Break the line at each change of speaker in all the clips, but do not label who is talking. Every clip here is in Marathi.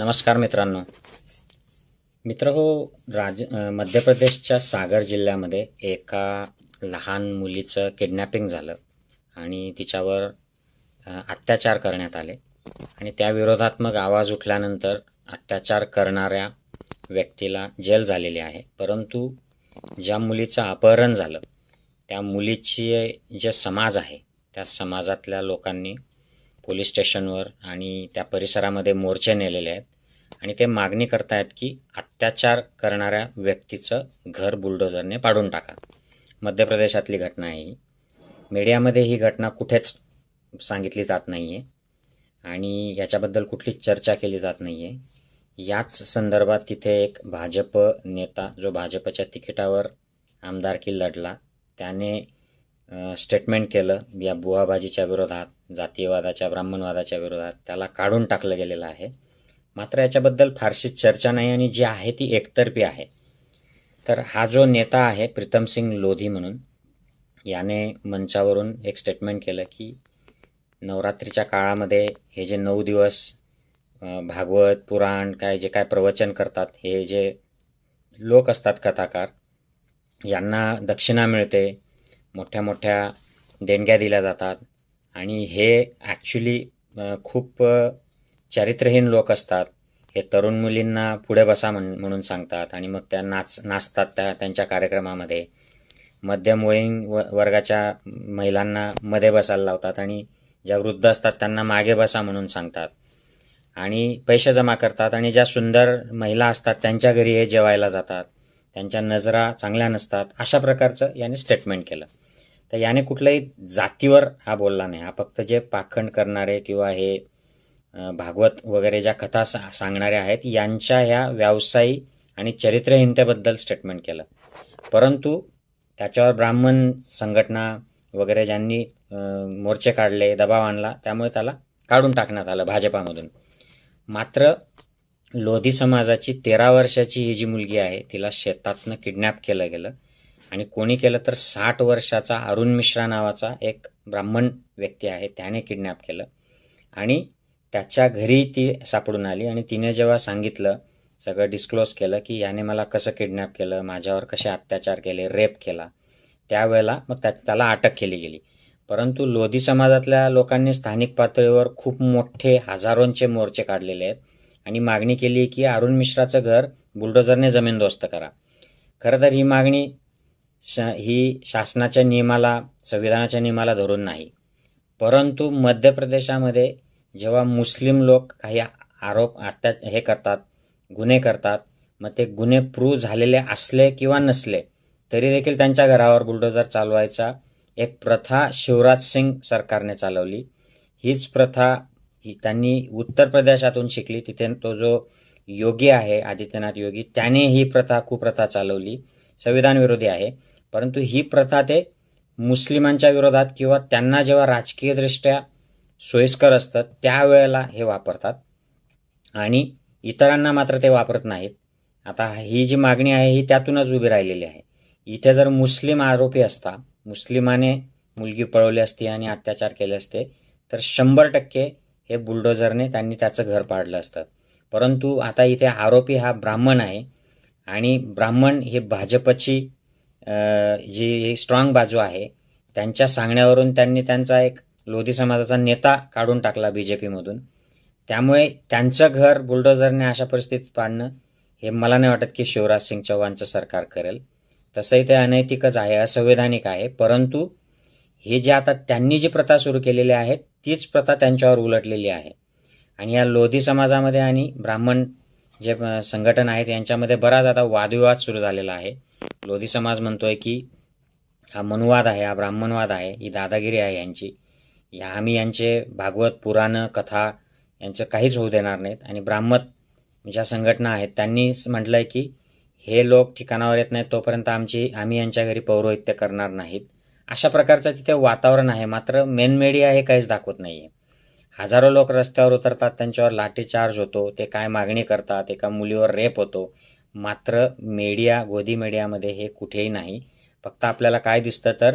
नमस्कार मित्रांनो मित्र हो राज मध्य प्रदेशच्या सागर जिल्ह्यामध्ये एका लहान मुलीचं किडनॅपिंग झालं आणि तिच्यावर अत्याचार करण्यात आले आणि विरोधात मग आवाज उठल्यानंतर अत्याचार करणाऱ्या व्यक्तीला जेल झालेली आहे परंतु ज्या मुलीचं अपहरण झालं त्या मुलीची जे समाज आहे त्या समाजातल्या लोकांनी पोलीस स्टेशनवर आणि त्या परिसरामध्ये मोर्चे नेलेले आहेत आणि ते मागणी करतायत की अत्याचार करणाऱ्या व्यक्तीचं घर बुलडोजरने पाडून टाका मध्य प्रदेशातली घटना आहे ही मीडियामध्ये ही घटना कुठेच सांगितली जात नाही आहे आणि याच्याबद्दल कुठलीच चर्चा केली जात नाही आहे याच संदर्भात तिथे एक भाजप नेता जो भाजपच्या तिकिटावर आमदारकी लढला त्याने स्टेटमेंट केलं या बुवाबाजीच्या विरोधात जातीयवादाच्या ब्राह्मणवादाच्या विरोधात त्याला काढून टाकलं गेलेलं आहे मात्र याच्याबद्दल फारशी चर्चा नाही आणि जी आहे ती एकतर्फी आहे तर हा जो नेता आहे प्रीतम सिंग लोधी म्हणून याने मंचावरून एक स्टेटमेंट केलं की नवरात्रीच्या काळामध्ये हे जे नऊ दिवस भागवत पुराण काय जे काय प्रवचन करतात हे जे लोक असतात कथाकार यांना दक्षिणा मिळते मोठ्या मोठ्या देणग्या दिल्या जातात आणि हे ॲक्च्युली खूप चारित्रहीन लोक असतात हे तरुण मुलींना पुढे बसा म्हण म्हणून सांगतात आणि मग त्या नाच नाचतात त्या त्यांच्या कार्यक्रमामध्ये मध्यमवयीन व वर्गाच्या महिलांना मध्ये बसायला लावतात आणि ज्या वृद्ध असतात त्यांना मागे बसा म्हणून सांगतात आणि पैसे जमा करतात आणि ज्या सुंदर महिला असतात त्यांच्या घरी हे जेवायला जातात त्यांच्या नजरा चांगल्या नसतात अशा प्रकारचं याने स्टेटमेंट केलं तर याने कुठल्याही जातीवर हा बोलला नाही हा फक्त जे पाखंड करणारे किंवा हे भागवत वगैरे ज्या कथा सा सांगणाऱ्या आहेत यांच्या ह्या व्यावसायिक आणि चरित्रहीनतेबद्दल स्टेटमेंट केलं परंतु त्याच्यावर ब्राह्मण संघटना वगैरे ज्यांनी मोर्चे काढले दबाव आणला त्यामुळे त्याला काढून टाकण्यात आलं भाजपामधून मात्र लोधी समाजाची तेरा वर्षाची ही जी मुलगी आहे तिला शेतातनं किडनॅप केलं गेलं आणि कोणी केलं तर साठ वर्षाचा अरुण मिश्रा नावाचा एक ब्राह्मण व्यक्ती आहे त्याने किडनॅप केलं आणि त्याच्या घरी ती सापडून आली आणि तिने जेव्हा सांगितलं सगळं डिस्क्लोज केलं की याने मला कसं किडनॅप केलं माझ्यावर कसे अत्याचार केले रेप केला त्यावेळेला मग त्या त्याला अटक केली गेली परंतु लोधी समाजातल्या लोकांनी स्थानिक पातळीवर खूप मोठे हजारोंचे मोर्चे काढलेले आहेत आणि मागणी केली की अरुण मिश्राचं घर बुलडोजरने जमीनदोस्त करा खरं तर ही मागणी शा ही शासनाच्या नियमाला संविधानाच्या नियमाला धरून नाही परंतु मध्य प्रदेशामध्ये जेव्हा मुस्लिम लोक काही आरोप आत्या हे करतात गुन्हे करतात मग ते गुन्हे प्रूव्ह झालेले असले किंवा नसले तरी देखील त्यांच्या घरावर बुलडोजर चालवायचा एक प्रथा शिवराज सिंग सरकारने चालवली हीच प्रथा ही त्यांनी उत्तर प्रदेशातून शिकली तिथे तो जो योगी आहे आदित्यनाथ योगी त्याने ही प्रथा कुप्रथा चालवली संविधानविरोधी आहे परंतु ही प्रथा ते मुस्लिमांच्या विरोधात किंवा त्यांना जेव्हा राजकीयदृष्ट्या सोयीस्कर असतं त्यावेळेला हे वापरतात आणि इतरांना मात्र ते वापरत नाहीत आता ही जी मागणी आहे ही त्यातूनच उभी राहिलेली आहे इथे जर मुस्लिम आरोपी असता मुस्लिमाने मुलगी पळवली असती आणि अत्याचार केले असते तर शंभर टक्के हे बुलडोझरने त्यांनी त्याचं घर पाडलं असतं परंतु आता इथे आरोपी हा ब्राह्मण आहे आणि ब्राह्मण हे भाजपची जी स्ट्रॉंग बाजू आहे त्यांच्या सांगण्यावरून त्यांनी त्यांचा एक लोधी समाजाचा नेता काढून टाकला बी जे पीमधून त्यामुळे त्यांचं घर बुलडोझरने अशा परिस्थितीत पाडणं हे मला नाही वाटत की शिवराज सिंग चौहानचं सरकार करेल तसंही ते अनैतिकच आहे असंवैधानिक आहे परंतु हे जे आता त्यांनी जी प्रथा सुरू केलेली आहे तीच प्रथा त्यांच्यावर उलटलेली आहे आणि या लोधी समाजामध्ये आणि ब्राह्मण जे संघटन आहेत यांच्यामध्ये बराच आता वादविवाद सुरू झालेला आहे लोधी समाज म्हणतोय की हा मनुवाद आहे हा ब्राह्मणवाद आहे ही दादागिरी आहे यांची या आम्ही यांचे भागवत पुराणं कथा यांचं काहीच होऊ देणार नाहीत आणि ब्राह्मत ज्या संघटना आहेत त्यांनी म्हटलं आहे की हे लोक ठिकाणावर येत नाहीत तोपर्यंत आमची आम्ही यांच्या घरी पौरोहित्य करणार नाहीत अशा प्रकारचं तिथे वातावरण आहे मात्र मेन मेडिया हे काहीच दाखवत नाही आहे हजारो लोक रस्त्यावर उतरतात त्यांच्यावर लाठीचार्ज होतो ते काय मागणी करतात एका मुलीवर रेप होतो मात्र मीडिया गोदी मीडियामध्ये हे कुठेही नाही फक्त आपल्याला काय दिसतं तर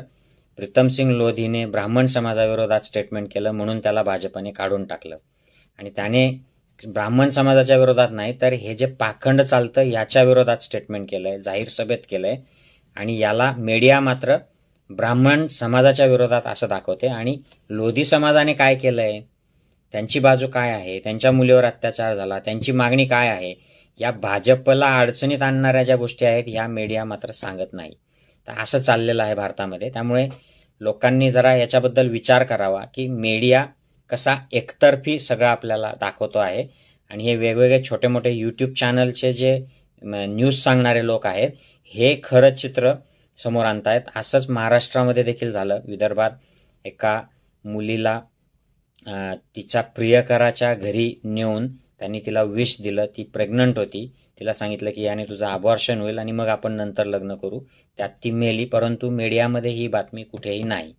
प्रीतम सिंग लोधीने ब्राह्मण समाजाविरोधात स्टेटमेंट केलं म्हणून त्याला भाजपने काढून टाकलं आणि त्याने ब्राह्मण समाजाच्या विरोधात नाही तर हे जे पाखंड चालतं याच्या विरोधात स्टेटमेंट केलं आहे जाहीर सभेत केलं आहे आणि याला मीडिया मात्र ब्राह्मण समाजाच्या विरोधात असं दाखवते आणि लोधी समाजाने काय केलं आहे त्यांची बाजू काय आहे त्यांच्या मुलीवर अत्याचार झाला त्यांची मागणी काय आहे या भाजपला अडचणीत आणणाऱ्या ज्या गोष्टी आहेत ह्या मीडिया मात्र सांगत नाही तर असं चाललेलं आहे भारतामध्ये त्यामुळे लोकांनी जरा याच्याबद्दल विचार करावा की मीडिया कसा एकतर्फी सगळं आपल्याला दाखवतो आहे आणि हे वेगवेगळे छोटे मोठे यूट्यूब चॅनलचे जे न्यूज सांगणारे लोक आहेत हे खरं चित्र समोर आणतायत असंच महाराष्ट्रामध्ये देखील झालं विदर्भात एका मुलीला तिच्या प्रियकराच्या घरी नेऊन त्यांनी तिला विष दिलं ती प्रेग्नंट होती तिला सांगितलं की याने तुझं आबॉर्शन होईल आणि मग आपण नंतर लग्न करू त्यात ती मेली परंतु मीडियामध्ये ही बातमी कुठेही नाही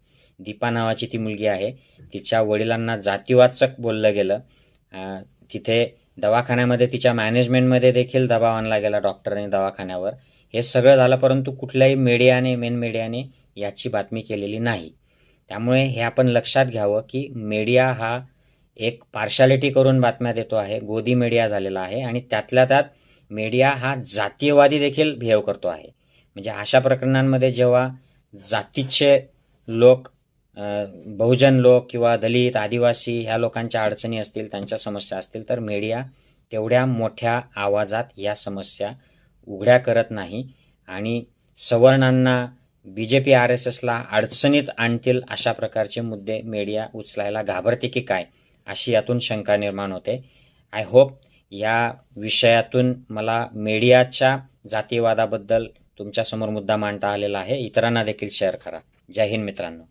दीपा नावाची ती मुलगी आहे तिच्या वडिलांना जातीवाचक बोललं गेलं तिथे दवाखान्यामध्ये तिच्या मॅनेजमेंटमध्ये देखील दबाव आणला गेला डॉक्टरने दवाखान्यावर हे सगळं झालं परंतु कुठल्याही मीडियाने मेन मीडियाने याची बातमी केलेली नाही त्यामुळे हे आपण लक्षात घ्यावं की मीडिया हा एक पार्शालिटी करून बातम्या देतो आहे गोदी मीडिया झालेला आहे आणि त्यातल्या त्यात मीडिया हा जातीयवादी देखील बिहेव करतो आहे म्हणजे अशा प्रकरणांमध्ये जेव्हा जातीचे लोक बहुजन लोक किंवा दलित आदिवासी ह्या लोकांच्या अडचणी असतील त्यांच्या समस्या असतील तर मीडिया तेवढ्या मोठ्या आवाजात या समस्या उघड्या करत नाही आणि सवर्णांना B J P R S एसला अडचणीत आणतील अशा प्रकारचे मुद्दे मीडिया उचलायला घाबरते की काय अशी यातून शंका निर्माण होते आय होप या विषयातून मला मीडियाच्या जातीवादाबद्दल तुमच्यासमोर मुद्दा मांडता आलेला आहे इतरांना देखील शेअर करा जय हिंद मित्रांनो